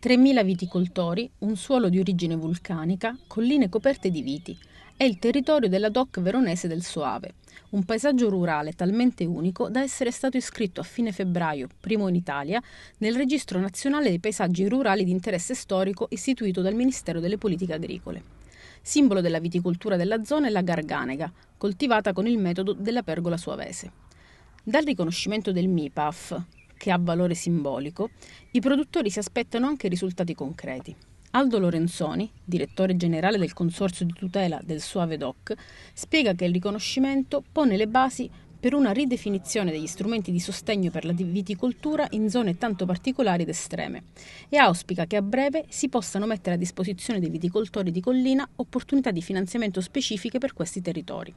3.000 viticoltori, un suolo di origine vulcanica, colline coperte di viti. È il territorio della DOC veronese del Soave, un paesaggio rurale talmente unico da essere stato iscritto a fine febbraio, primo in Italia, nel Registro Nazionale dei Paesaggi Rurali di Interesse Storico istituito dal Ministero delle Politiche Agricole. Simbolo della viticoltura della zona è la garganega, coltivata con il metodo della pergola suavese. Dal riconoscimento del MIPAF, che ha valore simbolico, i produttori si aspettano anche risultati concreti. Aldo Lorenzoni, direttore generale del Consorzio di tutela del Suave Doc, spiega che il riconoscimento pone le basi per una ridefinizione degli strumenti di sostegno per la viticoltura in zone tanto particolari ed estreme e auspica che a breve si possano mettere a disposizione dei viticoltori di collina opportunità di finanziamento specifiche per questi territori.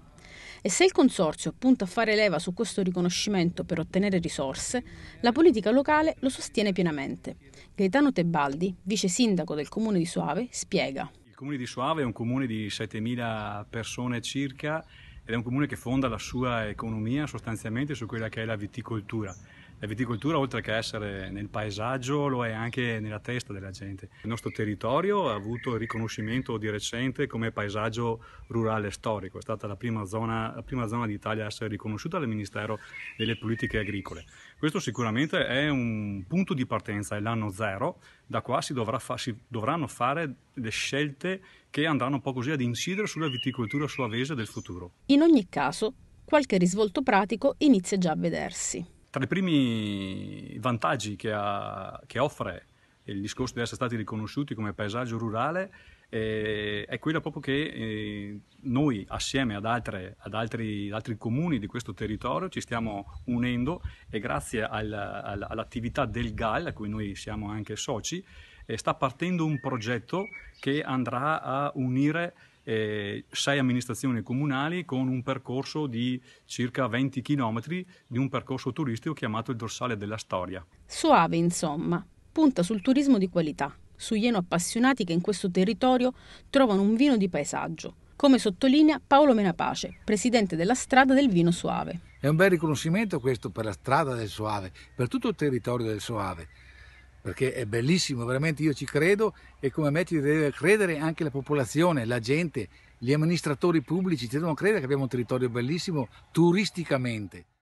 E se il Consorzio punta a fare leva su questo riconoscimento per ottenere risorse, la politica locale lo sostiene pienamente. Gaetano Tebaldi, vice sindaco del comune di Suave, spiega. Il comune di Suave è un comune di 7.000 persone circa ed è un comune che fonda la sua economia sostanzialmente su quella che è la viticoltura. La viticoltura oltre che essere nel paesaggio lo è anche nella testa della gente. Il nostro territorio ha avuto il riconoscimento di recente come paesaggio rurale storico, è stata la prima zona, la prima zona d'Italia a essere riconosciuta dal Ministero delle Politiche Agricole. Questo sicuramente è un punto di partenza, è l'anno zero, da qua si, dovrà fa, si dovranno fare le scelte che andranno un po' così ad incidere sulla viticoltura suavese del futuro. In ogni caso, qualche risvolto pratico inizia già a vedersi. Tra i primi vantaggi che, ha, che offre il discorso di essere stati riconosciuti come paesaggio rurale eh, è quello proprio che eh, noi assieme ad, altre, ad, altri, ad, altri, comuni di questo territorio ci stiamo unendo e grazie al, al, all'attività del GAL, a cui noi siamo anche soci, eh, sta partendo un progetto che andrà a unire eh, sei amministrazioni comunali con un percorso di circa 20 km di un percorso turistico chiamato il dorsale della storia. Soave, insomma, punta sul turismo di qualità, sugli ieno appassionati che in questo territorio trovano un vino di paesaggio, come sottolinea Paolo Menapace, presidente della strada del vino Soave. È un bel riconoscimento questo per la strada del Soave, per tutto il territorio del Soave perché è bellissimo, veramente io ci credo e come me ci deve credere anche la popolazione, la gente, gli amministratori pubblici ci devono credere che abbiamo un territorio bellissimo turisticamente.